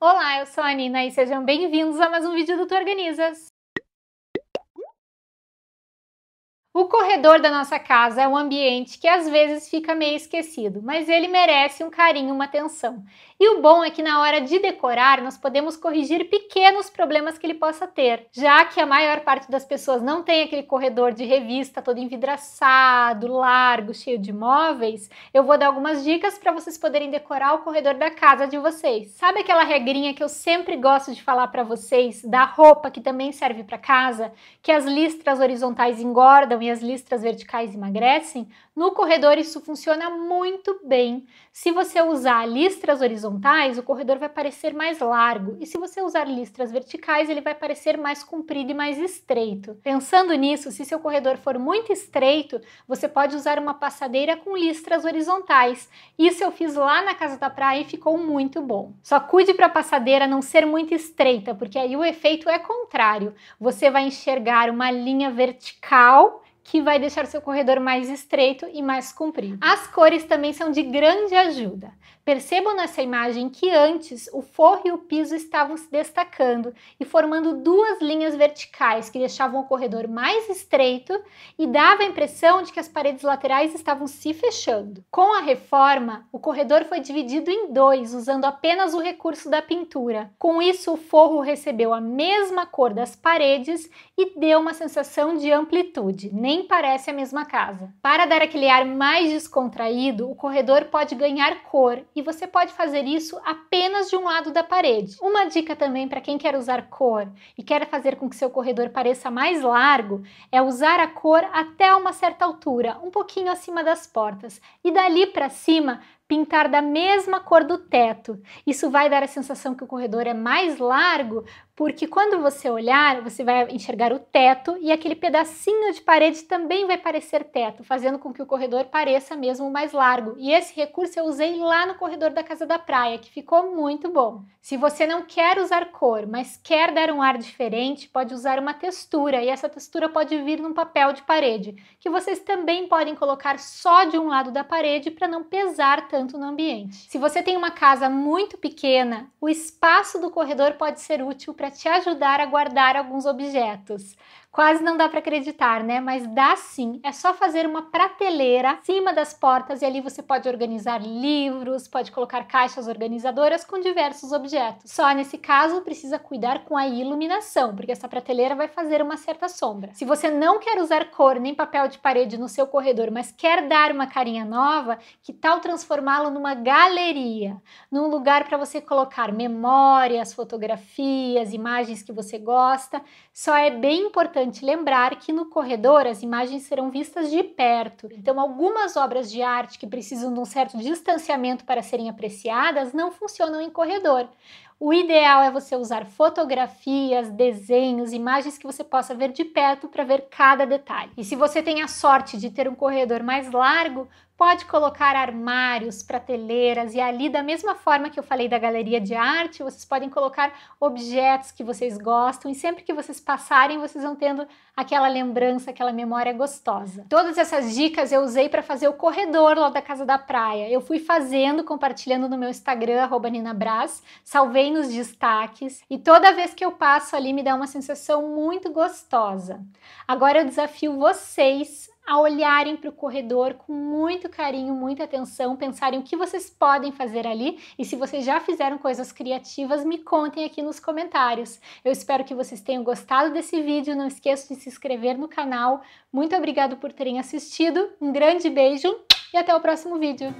Olá, eu sou a Nina e sejam bem-vindos a mais um vídeo do Tu Organizas. O corredor da nossa casa é um ambiente que às vezes fica meio esquecido, mas ele merece um carinho, uma atenção. E o bom é que na hora de decorar, nós podemos corrigir pequenos problemas que ele possa ter, já que a maior parte das pessoas não tem aquele corredor de revista todo envidraçado, largo, cheio de móveis. Eu vou dar algumas dicas para vocês poderem decorar o corredor da casa de vocês. Sabe aquela regrinha que eu sempre gosto de falar para vocês da roupa que também serve para casa, que as listras horizontais engordam as listras verticais emagrecem, no corredor isso funciona muito bem. Se você usar listras horizontais, o corredor vai parecer mais largo, e se você usar listras verticais, ele vai parecer mais comprido e mais estreito. Pensando nisso, se seu corredor for muito estreito, você pode usar uma passadeira com listras horizontais. Isso eu fiz lá na casa da praia e ficou muito bom. Só cuide para a passadeira não ser muito estreita, porque aí o efeito é contrário. Você vai enxergar uma linha vertical que vai deixar seu corredor mais estreito e mais comprido. As cores também são de grande ajuda. Percebam nessa imagem que antes o forro e o piso estavam se destacando e formando duas linhas verticais que deixavam o corredor mais estreito e dava a impressão de que as paredes laterais estavam se fechando. Com a reforma, o corredor foi dividido em dois, usando apenas o recurso da pintura. Com isso, o forro recebeu a mesma cor das paredes e deu uma sensação de amplitude, nem nem parece a mesma casa. Para dar aquele ar mais descontraído, o corredor pode ganhar cor e você pode fazer isso apenas de um lado da parede. Uma dica também para quem quer usar cor e quer fazer com que seu corredor pareça mais largo é usar a cor até uma certa altura, um pouquinho acima das portas, e dali para cima pintar da mesma cor do teto. Isso vai dar a sensação que o corredor é mais largo, porque quando você olhar, você vai enxergar o teto e aquele pedacinho de parede também vai parecer teto, fazendo com que o corredor pareça mesmo mais largo. E esse recurso eu usei lá no corredor da Casa da Praia, que ficou muito bom. Se você não quer usar cor, mas quer dar um ar diferente, pode usar uma textura, e essa textura pode vir num papel de parede, que vocês também podem colocar só de um lado da parede para não pesar tanto tanto no ambiente. Se você tem uma casa muito pequena, o espaço do corredor pode ser útil para te ajudar a guardar alguns objetos, Quase não dá para acreditar, né? Mas dá sim. É só fazer uma prateleira acima das portas e ali você pode organizar livros, pode colocar caixas organizadoras com diversos objetos. Só nesse caso precisa cuidar com a iluminação, porque essa prateleira vai fazer uma certa sombra. Se você não quer usar cor nem papel de parede no seu corredor, mas quer dar uma carinha nova, que tal transformá-lo numa galeria, num lugar para você colocar memórias, fotografias, imagens que você gosta? Só é bem importante importante lembrar que no corredor as imagens serão vistas de perto, uhum. então algumas obras de arte que precisam de um certo distanciamento para serem apreciadas não funcionam em corredor. O ideal é você usar fotografias, desenhos, imagens que você possa ver de perto para ver cada detalhe. E se você tem a sorte de ter um corredor mais largo, pode colocar armários, prateleiras e ali da mesma forma que eu falei da galeria de arte, vocês podem colocar objetos que vocês gostam e sempre que vocês passarem, vocês vão tendo aquela lembrança, aquela memória gostosa. Todas essas dicas eu usei para fazer o corredor lá da casa da praia. Eu fui fazendo, compartilhando no meu Instagram @ninabras, salvei bem nos destaques e toda vez que eu passo ali me dá uma sensação muito gostosa. Agora eu desafio vocês a olharem para o corredor com muito carinho, muita atenção, pensarem o que vocês podem fazer ali e se vocês já fizeram coisas criativas, me contem aqui nos comentários. Eu espero que vocês tenham gostado desse vídeo, não esqueçam de se inscrever no canal. Muito obrigado por terem assistido, um grande beijo e até o próximo vídeo.